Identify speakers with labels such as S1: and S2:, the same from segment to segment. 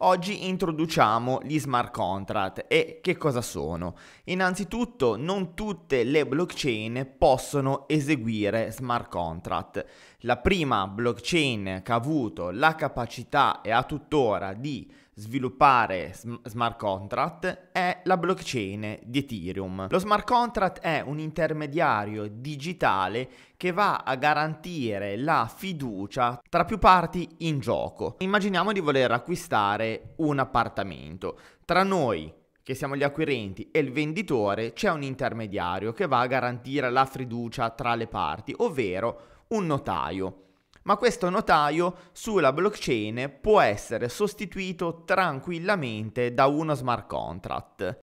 S1: Oggi introduciamo gli smart contract e che cosa sono? Innanzitutto non tutte le blockchain possono eseguire smart contract. La prima blockchain che ha avuto la capacità e ha tuttora di sviluppare smart contract è la blockchain di Ethereum. Lo smart contract è un intermediario digitale che va a garantire la fiducia tra più parti in gioco. Immaginiamo di voler acquistare un appartamento. Tra noi che siamo gli acquirenti e il venditore c'è un intermediario che va a garantire la fiducia tra le parti, ovvero un notaio ma questo notaio sulla blockchain può essere sostituito tranquillamente da uno smart contract.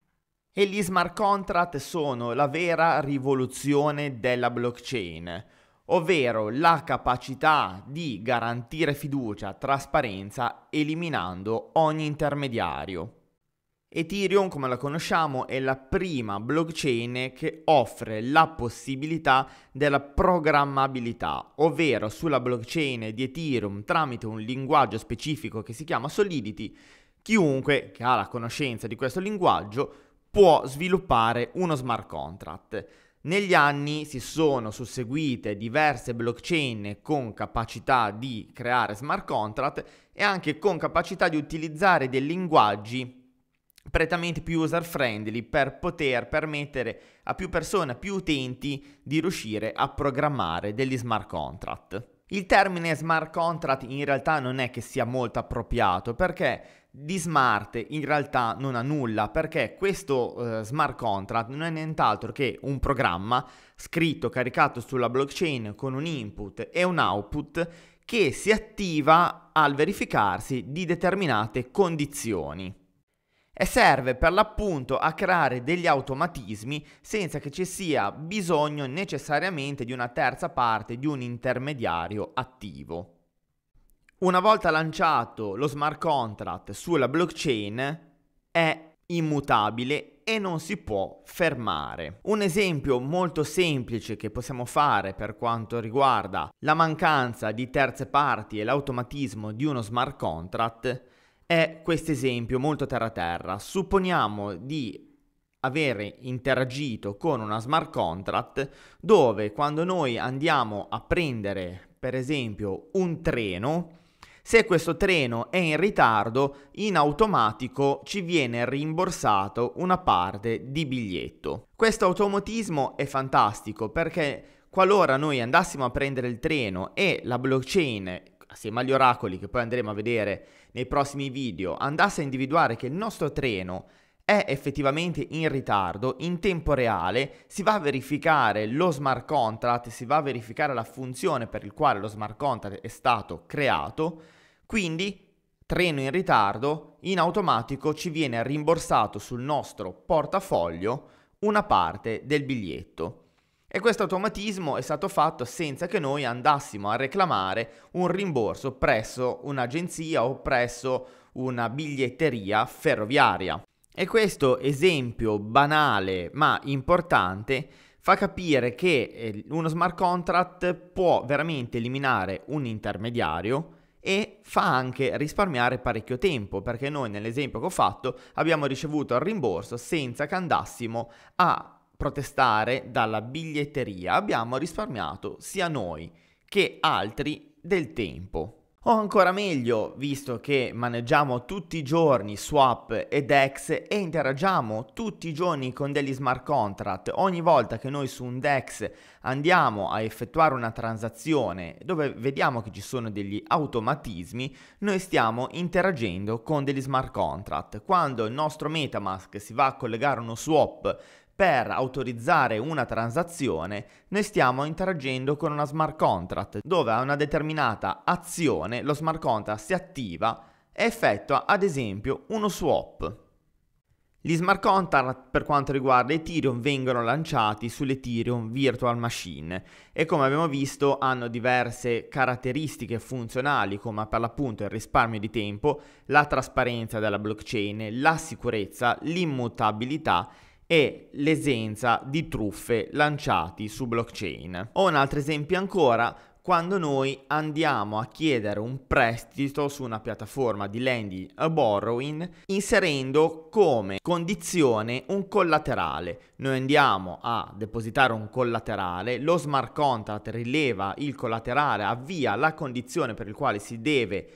S1: E gli smart contract sono la vera rivoluzione della blockchain, ovvero la capacità di garantire fiducia, trasparenza, eliminando ogni intermediario. Ethereum, come la conosciamo, è la prima blockchain che offre la possibilità della programmabilità, ovvero sulla blockchain di Ethereum tramite un linguaggio specifico che si chiama Solidity, chiunque che ha la conoscenza di questo linguaggio può sviluppare uno smart contract. Negli anni si sono susseguite diverse blockchain con capacità di creare smart contract e anche con capacità di utilizzare dei linguaggi prettamente più user friendly per poter permettere a più persone, a più utenti di riuscire a programmare degli smart contract. Il termine smart contract in realtà non è che sia molto appropriato perché di smart in realtà non ha nulla perché questo eh, smart contract non è nient'altro che un programma scritto, caricato sulla blockchain con un input e un output che si attiva al verificarsi di determinate condizioni e serve per l'appunto a creare degli automatismi senza che ci sia bisogno necessariamente di una terza parte, di un intermediario attivo. Una volta lanciato lo smart contract sulla blockchain è immutabile e non si può fermare. Un esempio molto semplice che possiamo fare per quanto riguarda la mancanza di terze parti e l'automatismo di uno smart contract è questo esempio molto terra-terra. Supponiamo di avere interagito con una smart contract dove quando noi andiamo a prendere per esempio un treno, se questo treno è in ritardo, in automatico ci viene rimborsato una parte di biglietto. Questo automatismo è fantastico perché qualora noi andassimo a prendere il treno e la blockchain assieme agli oracoli che poi andremo a vedere nei prossimi video, andasse a individuare che il nostro treno è effettivamente in ritardo, in tempo reale, si va a verificare lo smart contract, si va a verificare la funzione per il quale lo smart contract è stato creato, quindi treno in ritardo, in automatico ci viene rimborsato sul nostro portafoglio una parte del biglietto. E questo automatismo è stato fatto senza che noi andassimo a reclamare un rimborso presso un'agenzia o presso una biglietteria ferroviaria. E questo esempio banale ma importante fa capire che eh, uno smart contract può veramente eliminare un intermediario e fa anche risparmiare parecchio tempo perché noi nell'esempio che ho fatto abbiamo ricevuto il rimborso senza che andassimo a protestare dalla biglietteria abbiamo risparmiato sia noi che altri del tempo. O ancora meglio, visto che maneggiamo tutti i giorni swap ed DEX e interagiamo tutti i giorni con degli smart contract, ogni volta che noi su un DEX andiamo a effettuare una transazione dove vediamo che ci sono degli automatismi, noi stiamo interagendo con degli smart contract. Quando il nostro Metamask si va a collegare a uno swap per autorizzare una transazione noi stiamo interagendo con una smart contract dove a una determinata azione lo smart contract si attiva e effettua ad esempio uno swap. Gli smart contract per quanto riguarda Ethereum vengono lanciati sull'Ethereum Virtual Machine e come abbiamo visto hanno diverse caratteristiche funzionali come per l'appunto il risparmio di tempo, la trasparenza della blockchain, la sicurezza, l'immutabilità e l'esenza di truffe lanciati su blockchain. Ho un altro esempio ancora quando noi andiamo a chiedere un prestito su una piattaforma di lending a borrowing inserendo come condizione un collaterale. Noi andiamo a depositare un collaterale, lo smart contract rileva il collaterale, avvia la condizione per il quale si deve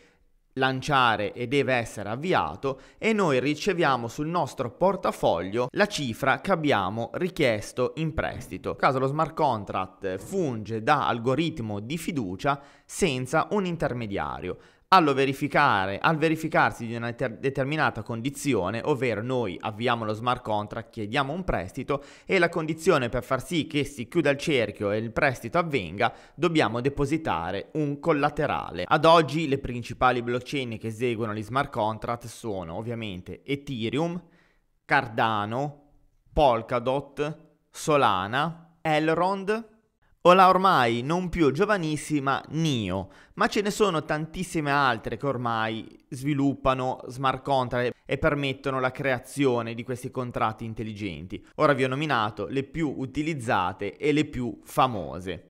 S1: lanciare e deve essere avviato e noi riceviamo sul nostro portafoglio la cifra che abbiamo richiesto in prestito. In caso lo smart contract funge da algoritmo di fiducia senza un intermediario al verificarsi di una determinata condizione, ovvero noi avviamo lo smart contract, chiediamo un prestito e la condizione per far sì che si chiuda il cerchio e il prestito avvenga, dobbiamo depositare un collaterale. Ad oggi le principali blockchain che eseguono gli smart contract sono ovviamente Ethereum, Cardano, Polkadot, Solana, Elrond, o la ormai non più giovanissima NIO, ma ce ne sono tantissime altre che ormai sviluppano smart contract e permettono la creazione di questi contratti intelligenti. Ora vi ho nominato le più utilizzate e le più famose.